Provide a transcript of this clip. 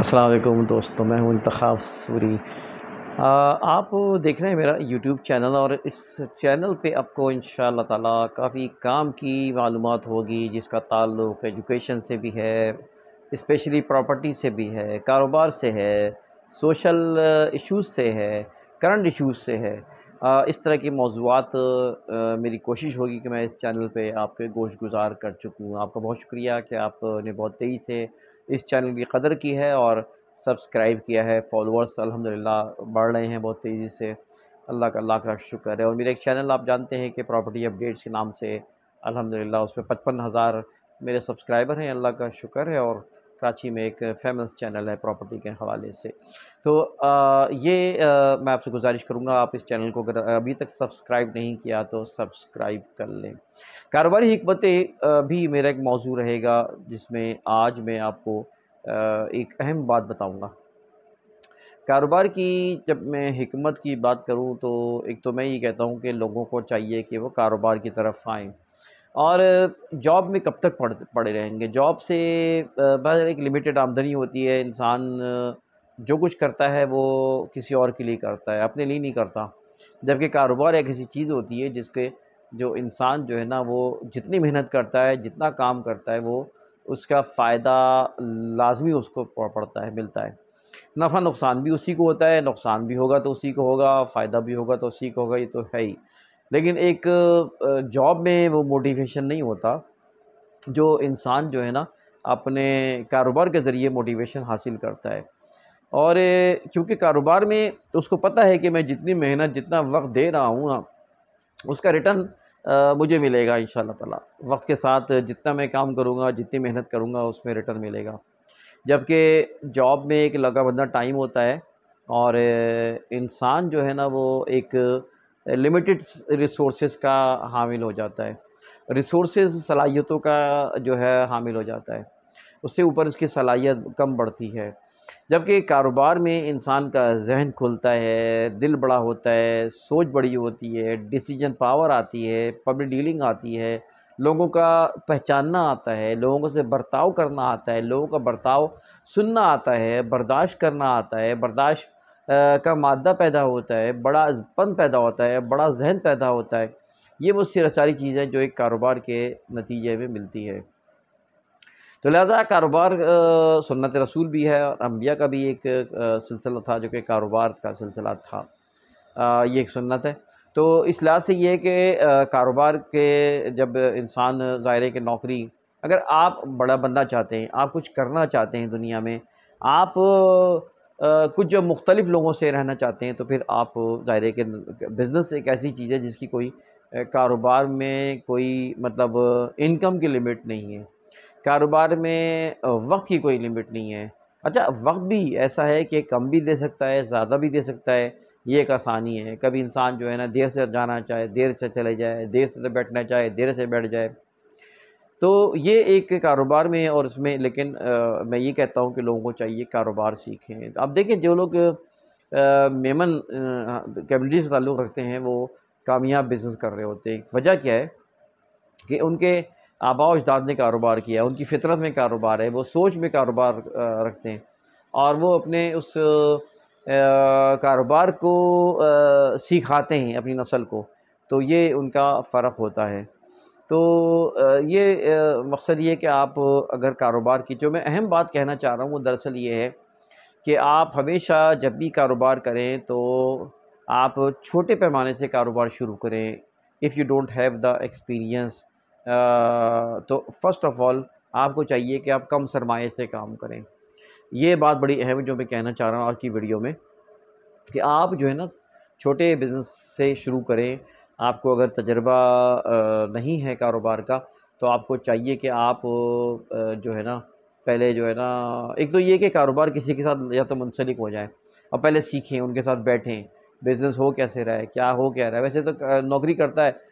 असलम दोस्तों मैं हूँ इंतखा सूरी आप देख रहे हैं मेरा यूट्यूब चैनल और इस चैनल पे आपको इन ताला काफ़ी काम की मालूम होगी जिसका ताल्लुक एजुकेशन से भी है इस्पेशली प्रॉपर्टी से भी है कारोबार से है सोशल इश्यूज़ से है करंट इश्यूज़ से है इस तरह के मौजूद मेरी कोशिश होगी कि मैं इस चैनल पे आपके गोश गुजार कर चुकूँ आपका बहुत शुक्रिया कि आपने बहुत तेज़ी से इस चैनल की कदर की है और सब्सक्राइब किया है फॉलोअर्स अल्हम्दुलिल्लाह बढ़ रहे हैं बहुत तेज़ी से अल्लाह का अल्लाह का शुक्र है और मेरा एक चैनल आप जानते हैं कि प्रॉपर्टी अपडेट्स के नाम से उस पर पचपन हज़ार मेरे सब्सक्राइबर हैं अल्लाह का शुक्र है और कराची में एक फेमस चैनल है प्रॉपर्टी के हवाले से तो आ, ये आ, मैं आपसे गुजारिश करूँगा आप इस चैनल को अगर अभी तक सब्सक्राइब नहीं किया तो सब्सक्राइब कर लें कारोबारी हमतें भी मेरा एक मौजू रहेगा जिसमें आज मैं आपको आ, एक अहम बात बताऊँगा कारोबार की जब मैं हमत की बात करूँ तो एक तो मैं ये कहता हूँ कि लोगों को चाहिए कि वो कारोबार की तरफ आएँ और जॉब में कब तक पढ़ पड़े रहेंगे जॉब से बस एक लिमिटेड आमदनी होती है इंसान जो कुछ करता है वो किसी और के लिए करता है अपने लिए नहीं करता जबकि कारोबार एक ऐसी चीज़ होती है जिसके जो इंसान जो है ना वो जितनी मेहनत करता है जितना काम करता है वो उसका फ़ायदा लाजमी उसको पड़ता है मिलता है नफ़ा नुकसान भी उसी को होता है नुकसान भी होगा तो उसी को होगा फ़ायदा भी होगा तो उसी को होगा ये तो है ही लेकिन एक जॉब में वो मोटिवेशन नहीं होता जो इंसान जो है ना अपने कारोबार के ज़रिए मोटिवेशन हासिल करता है और क्योंकि कारोबार में उसको पता है कि मैं जितनी मेहनत जितना वक्त दे रहा हूँ ना उसका रिटर्न मुझे मिलेगा इन ताला वक्त के साथ जितना मैं काम करूँगा जितनी मेहनत करूँगा उसमें रिटर्न मिलेगा जबकि जॉब में एक लगा बंदा टाइम होता है और इंसान जो है ना वो एक लिमिटेड रिसोर्सेज का हामिल हो जाता है रिसोर्सेज सलाहियतों का जो है हामिल हो जाता है उससे ऊपर उसकी सलाहियत कम बढ़ती है जबकि कारोबार में इंसान का जहन खुलता है दिल बड़ा होता है सोच बड़ी होती है डिसीजन पावर आती है पब्लिक डीलिंग आती है लोगों का पहचानना आता है लोगों से बर्ताव करना आता है लोगों का बर्ताव सुनना आता है बर्दाश्त करना आता है बर्दाश्त का मादा पैदा होता है बड़ा पन पैदा होता है बड़ा जहन पैदा होता है ये वो सारी चीज़ें जो एक कारोबार के नतीजे में मिलती है तो लिहाजा कारोबार सुन्नत रसूल भी है और अम्बिया का भी एक सिलसिला था जो कि कारोबार का सिलसिला था आ, ये एक सुन्नत है तो इस लिहाज से ये है कि कारोबार के जब इंसान ज़ाहिर के नौकरी अगर आप बड़ा बनना चाहते हैं आप कुछ करना चाहते हैं दुनिया में आप कुछ जब मुख्तलिफ लोगों से रहना चाहते हैं तो फिर आप दायरे के बिज़नेस एक ऐसी चीज़ है जिसकी कोई कारोबार में कोई मतलब इनकम की लिमिट नहीं है कारोबार में वक्त की कोई लिमिट नहीं है अच्छा वक्त भी ऐसा है कि कम भी दे सकता है ज़्यादा भी दे सकता है ये एक आसानी है कभी इंसान जो है ना देर से जाना चाहे देर से चले जाए देर से तो बैठना चाहे देर से बैठ जाए तो ये एक कारोबार में और उसमें लेकिन आ, मैं ये कहता हूँ कि लोगों को चाहिए कारोबार सीखें अब देखें जो लोग मेमन कैबिनेट से ताल्लुक़ रखते हैं वो कामयाब बिज़नेस कर रहे होते हैं वजह क्या है कि उनके आबा अजदाद ने कारोबार किया उनकी फितरत में कारोबार है वो सोच में कारोबार रखते हैं और वो अपने उस कारोबार को आ, सिखाते हैं अपनी नस्ल को तो ये उनका फ़र्क होता है तो ये मकसद ये कि आप अगर कारोबार की जो मैं अहम बात कहना चाह रहा हूँ वो दरअसल ये है कि आप हमेशा जब भी कारोबार करें तो आप छोटे पैमाने से कारोबार शुरू करें if you don't have the experience तो फ़र्स्ट ऑफ़ ऑल आपको चाहिए कि आप कम सरमाए से काम करें ये बात बड़ी अहम जो मैं कहना चाह रहा हूँ आज की वीडियो में कि आप जो है ना छोटे बिज़नेस से शुरू करें आपको अगर तजर्बा नहीं है कारोबार का तो आपको चाहिए कि आप जो है ना पहले जो है ना एक तो ये कि कारोबार किसी के साथ या तो मुंसलिक हो जाए और पहले सीखें उनके साथ बैठें बिज़नेस हो कैसे रहा है क्या हो क्या रहा है वैसे तो नौकरी करता है